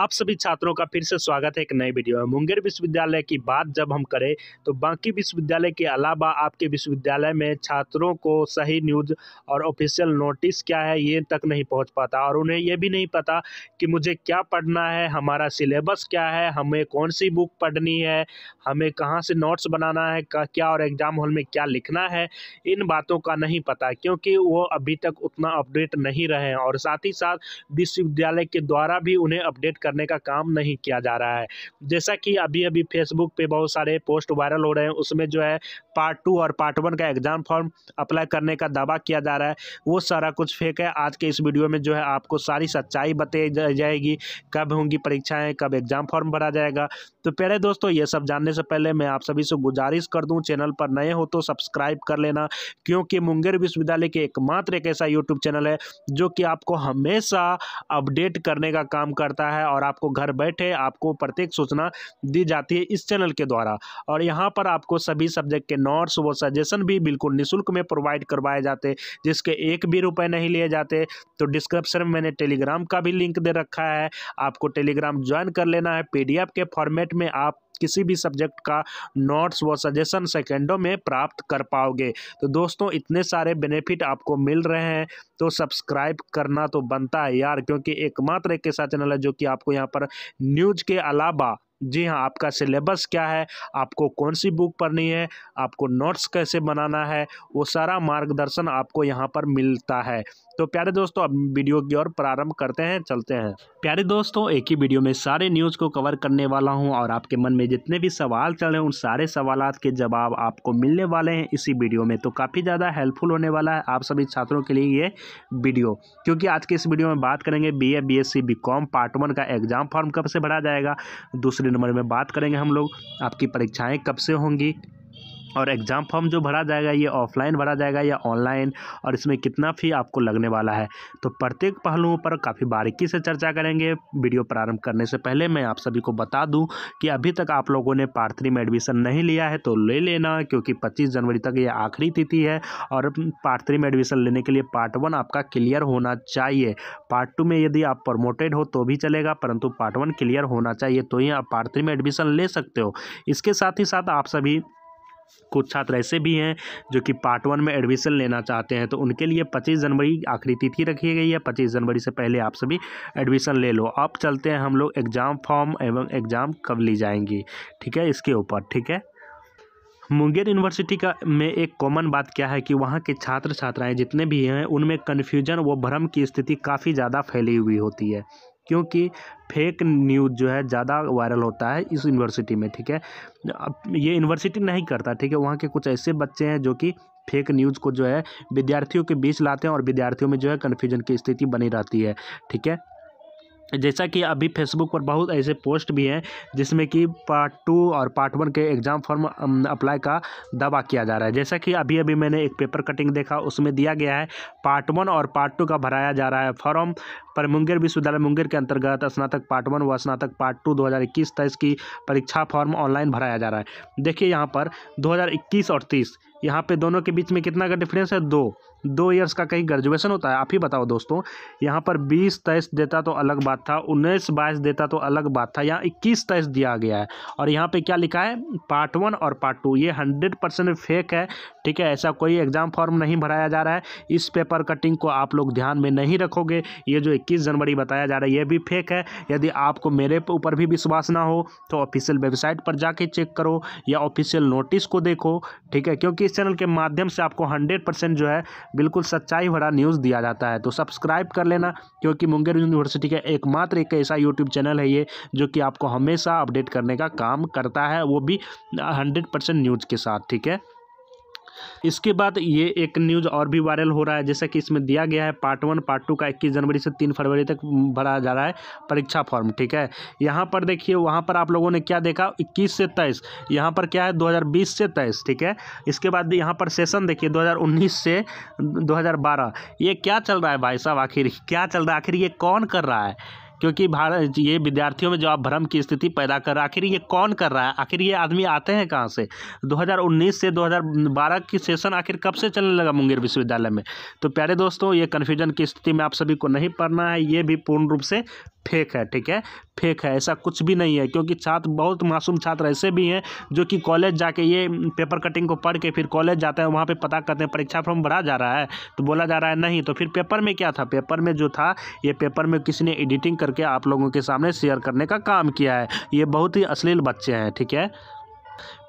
आप सभी छात्रों का फिर से स्वागत है एक नए वीडियो में मुंगेर विश्वविद्यालय की बात जब हम करें तो बाकी विश्वविद्यालय के अलावा आपके विश्वविद्यालय में छात्रों को सही न्यूज और ऑफिशियल नोटिस क्या है ये तक नहीं पहुंच पाता और उन्हें ये भी नहीं पता कि मुझे क्या पढ़ना है हमारा सिलेबस क्या है हमें कौन सी बुक पढ़नी है हमें कहाँ से नोट्स बनाना है क्या और एग्ज़ाम हॉल में क्या लिखना है इन बातों का नहीं पता क्योंकि वो अभी तक उतना अपडेट नहीं रहे और साथ ही साथ विश्वविद्यालय के द्वारा भी उन्हें अपडेट करने का काम नहीं किया जा रहा है जैसा कि अभी अभी फेसबुक पे बहुत सारे पोस्ट वायरल हो रहे हैं उसमें जो है पार्ट टू और पार्ट वन का एग्ज़ाम फॉर्म अप्लाई करने का दावा किया जा रहा है वो सारा कुछ फेक है आज के इस वीडियो में जो है आपको सारी सच्चाई बताई जाएगी कब होंगी परीक्षाएँ कब एग्ज़ाम फॉर्म भरा जाएगा तो पहले दोस्तों ये सब जानने से पहले मैं आप सभी से गुजारिश कर दूँ चैनल पर नए हो तो सब्सक्राइब कर लेना क्योंकि मुंगेर विश्वविद्यालय के एकमात्र एक ऐसा यूट्यूब चैनल है जो कि आपको हमेशा अपडेट करने का काम करता है और आपको घर बैठे आपको प्रत्येक सूचना दी जाती है इस चैनल के द्वारा और यहाँ पर आपको सभी सब्जेक्ट के नोट्स व सजेशन भी बिल्कुल निःशुल्क में प्रोवाइड करवाए जाते जिसके एक भी रुपये नहीं लिए जाते तो डिस्क्रिप्शन में मैंने टेलीग्राम का भी लिंक दे रखा है आपको टेलीग्राम ज्वाइन कर लेना है पी के फॉर्मेट में आप किसी भी सब्जेक्ट का नोट्स व सजेशन सेकेंडों में प्राप्त कर पाओगे तो दोस्तों इतने सारे बेनिफिट आपको मिल रहे हैं तो सब्सक्राइब करना तो बनता है यार क्योंकि एकमात्र एक ऐसा चैनल है जो कि आपको यहाँ पर न्यूज के अलावा जी हाँ आपका सिलेबस क्या है आपको कौन सी बुक पढ़नी है आपको नोट्स कैसे बनाना है वो सारा मार्गदर्शन आपको यहाँ पर मिलता है तो प्यारे दोस्तों अब वीडियो की ओर प्रारंभ करते हैं चलते हैं प्यारे दोस्तों एक ही वीडियो में सारे न्यूज़ को कवर करने वाला हूँ और आपके मन में जितने भी सवाल चल रहे हैं उन सारे सवाल के जवाब आपको मिलने वाले हैं इसी वीडियो में तो काफ़ी ज़्यादा हेल्पफुल होने वाला है आप सभी छात्रों के लिए ये वीडियो क्योंकि आज के इस वीडियो में बात करेंगे B A B S C B com part one का एग्ज़ाम फॉर्म कब से भरा जाएगा दूसरे नंबर में बात करेंगे हम लोग आपकी परीक्षाएँ कब से होंगी और एग्ज़ाम फॉर्म जो भरा जाएगा ये ऑफलाइन भरा जाएगा या ऑनलाइन और इसमें कितना फ़ी आपको लगने वाला है तो प्रत्येक पहलुओं पर काफ़ी बारीकी से चर्चा करेंगे वीडियो प्रारंभ करने से पहले मैं आप सभी को बता दूं कि अभी तक आप लोगों ने पार्ट थ्री में एडमिशन नहीं लिया है तो ले लेना क्योंकि पच्चीस जनवरी तक ये आखिरी तिथि है और पार्ट थ्री में एडमिशन लेने के लिए पार्ट वन आपका क्लियर होना चाहिए पार्ट टू में यदि आप प्रमोटेड हो तो भी चलेगा परंतु पार्ट वन क्लियर होना चाहिए तो ही आप पार्ट थ्री में एडमिशन ले सकते हो इसके साथ ही साथ आप सभी कुछ छात्र ऐसे भी हैं जो कि पार्ट वन में एडमिशन लेना चाहते हैं तो उनके लिए पच्चीस जनवरी आखिरी तिथि रखी गई है पच्चीस जनवरी से पहले आप सभी एडमिशन ले लो अब चलते हैं हम लोग एग्ज़ाम फॉर्म एवं एग्ज़ाम कब ली जाएंगी ठीक है इसके ऊपर ठीक है मुंगेर यूनिवर्सिटी का में एक कॉमन बात क्या है कि वहाँ के छात्र छात्राएं जितने भी हैं उनमें कन्फ्यूजन व भ्रम की स्थिति काफ़ी ज़्यादा फैली हुई होती है क्योंकि फेक न्यूज़ जो है ज़्यादा वायरल होता है इस यूनिवर्सिटी में ठीक है अब ये यूनिवर्सिटी नहीं करता ठीक है वहाँ के कुछ ऐसे बच्चे हैं जो कि फेक न्यूज़ को जो है विद्यार्थियों के बीच लाते हैं और विद्यार्थियों में जो है कन्फ्यूजन की स्थिति बनी रहती है ठीक है जैसा कि अभी फेसबुक पर बहुत ऐसे पोस्ट भी हैं जिसमें कि पार्ट टू और पार्ट वन के एग्ज़ाम फॉर्म अप्लाई का दावा किया जा रहा है जैसा कि अभी अभी मैंने एक पेपर कटिंग देखा उसमें दिया गया है पार्ट वन और पार्ट टू का भराया जा रहा है फॉर्म पर मुंगेर विश्वविद्यालय मुंगेर के अंतर्गत स्नातक पार्ट वन व स्नातक पार्ट टू दो तेईस की परीक्षा फॉर्म ऑनलाइन भराया जा रहा है देखिए यहाँ पर दो और तीस यहाँ पे दोनों के बीच में कितना का डिफरेंस है दो दो ईयर्स का कहीं ग्रेजुएशन होता है आप ही बताओ दोस्तों यहाँ पर बीस तेईस देता तो अलग बात था उन्नीस बाईस देता तो अलग बात था यहाँ इक्कीस तेईस दिया गया है और यहाँ पे क्या लिखा है पार्ट वन और पार्ट टू ये हंड्रेड परसेंट फेक है ठीक है ऐसा कोई एग्ज़ाम फॉर्म नहीं भराया जा रहा है इस पेपर कटिंग को आप लोग ध्यान में नहीं रखोगे ये जो इक्कीस जनवरी बताया जा रहा है यह भी फेक है यदि आपको मेरे ऊपर भी विश्वास ना हो तो ऑफिशियल वेबसाइट पर जाके चेक करो या ऑफिशियल नोटिस को देखो ठीक है क्योंकि इस चैनल के माध्यम से आपको हंड्रेड परसेंट जो है बिल्कुल सच्चाई भरा न्यूज़ दिया जाता है तो सब्सक्राइब कर लेना क्योंकि मुंगेर यूनिवर्सिटी का एकमात्र एक ऐसा यूट्यूब चैनल है ये जो कि आपको हमेशा अपडेट करने का काम करता है वो भी हंड्रेड न्यूज़ के साथ ठीक है इसके बाद ये एक न्यूज़ और भी वायरल हो रहा है जैसा कि इसमें दिया गया है पार्ट वन पार्ट टू का इक्कीस जनवरी से तीन फरवरी तक भरा जा रहा है परीक्षा फॉर्म ठीक है यहाँ पर देखिए वहाँ पर आप लोगों ने क्या देखा इक्कीस से तेईस यहाँ पर क्या है 2020 से तेईस ठीक है इसके बाद यहाँ पर सेशन देखिए 2019 से 2012 ये क्या चल रहा है भाई साहब आखिर क्या चल रहा है आखिर ये कौन कर रहा है क्योंकि भारत ये विद्यार्थियों में जो आप भ्रम की स्थिति पैदा कर रहा है आखिर ये कौन कर रहा है आखिर ये आदमी आते हैं कहाँ से 2019 से 2012 की सेशन आखिर कब से चलने लगा मुंगेर विश्वविद्यालय में तो प्यारे दोस्तों ये कन्फ्यूजन की स्थिति में आप सभी को नहीं पढ़ना है ये भी पूर्ण रूप से फेक है ठीक है फेक है ऐसा कुछ भी नहीं है क्योंकि छात्र बहुत मासूम छात्र ऐसे भी हैं जो कि कॉलेज जाके ये पेपर कटिंग को पढ़ के फिर कॉलेज जाते हैं वहाँ पे पता करते हैं परीक्षा फॉर्म भरा जा रहा है तो बोला जा रहा है नहीं तो फिर पेपर में क्या था पेपर में जो था ये पेपर में किसी ने एडिटिंग कर करके आप लोगों के सामने शेयर करने का काम किया है ये बहुत ही अश्लील बच्चे हैं ठीक है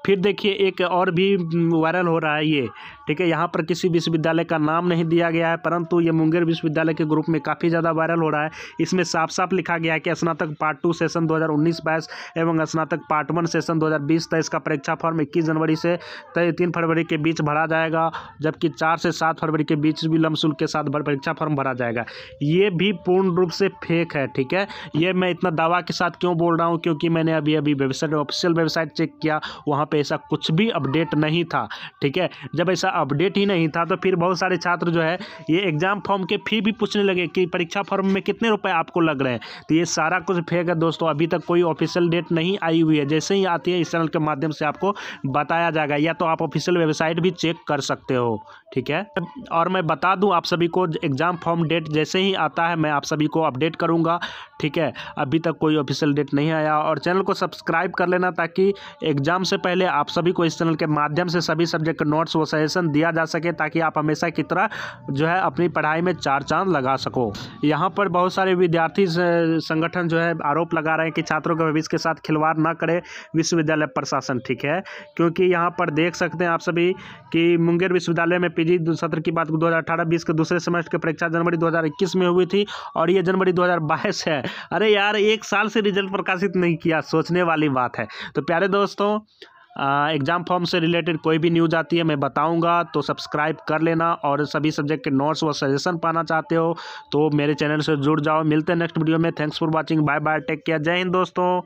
फिर देखिए एक और भी हम्म, वायरल हो रहा है ये ठीक है यहाँ पर किसी विश्वविद्यालय का नाम नहीं दिया गया है परंतु ये मुंगेर विश्वविद्यालय के ग्रुप में काफ़ी ज़्यादा वायरल हो रहा है इसमें साफ साफ लिखा गया है कि स्नातक पार्ट टू सेशन दो हज़ार एवं स्नातक पार्ट वन सेशन दो हज़ार बीस का परीक्षा फॉर्म इक्कीस जनवरी से तीन फरवरी के बीच भरा जाएगा जबकि चार से सात फरवरी के बीच भी लम शुल्क के साथ परीक्षा फॉर्म भरा जाएगा ये भी पूर्ण रूप से फेक है ठीक है ये मैं इतना दावा के साथ क्यों बोल रहा हूँ क्योंकि मैंने अभी अभी वेबसाइट ऑफिशियल वेबसाइट चेक किया वहाँ पर ऐसा कुछ भी अपडेट नहीं था ठीक है जब ऐसा अपडेट ही नहीं था तो फिर बहुत सारे छात्र जो है ये एग्ज़ाम फॉर्म के फी भी पूछने लगे कि परीक्षा फॉर्म में कितने रुपए आपको लग रहे हैं तो ये सारा कुछ फेक है दोस्तों अभी तक कोई ऑफिशियल डेट नहीं आई हुई है जैसे ही आती है इस चैनल के माध्यम से आपको बताया जाएगा या तो आप ऑफिशियल वेबसाइट भी चेक कर सकते हो ठीक है और मैं बता दूँ आप सभी को एग्ज़ाम फॉर्म डेट जैसे ही आता है मैं आप सभी को अपडेट करूँगा ठीक है अभी तक कोई ऑफिशियल डेट नहीं आया और चैनल को सब्सक्राइब कर लेना ताकि एग्ज़ाम से पहले आप सभी को इस चैनल के माध्यम से सभी सब्जेक्ट के नोट्स व सजेशन मार्गदर्शन दिया जा सके ताकि आप हमेशा की तरह जो है अपनी पढ़ाई में चार चांद लगा सको यहाँ पर बहुत सारे विद्यार्थी संगठन जो है आरोप लगा रहे हैं कि छात्रों के भविष्य के साथ खिलवाड़ ना करे विश्वविद्यालय प्रशासन ठीक है क्योंकि यहाँ पर देख सकते हैं आप सभी कि मुंगेर विश्वविद्यालय में पीजी सत्र की बात 2018-20 के दूसरे सेमेस्टर की परीक्षा जनवरी दो में हुई थी और ये जनवरी दो है अरे यार एक साल से रिजल्ट प्रकाशित नहीं किया सोचने वाली बात है तो प्यारे दोस्तों एग्ज़ाम फॉर्म से रिलेटेड कोई भी न्यूज़ आती है मैं बताऊंगा तो सब्सक्राइब कर लेना और सभी सब्जेक्ट के नोट्स व सजेशन पाना चाहते हो तो मेरे चैनल से जुड़ जाओ मिलते हैं नेक्स्ट वीडियो में thanks for watching bye bye take care जय हिंद दोस्तों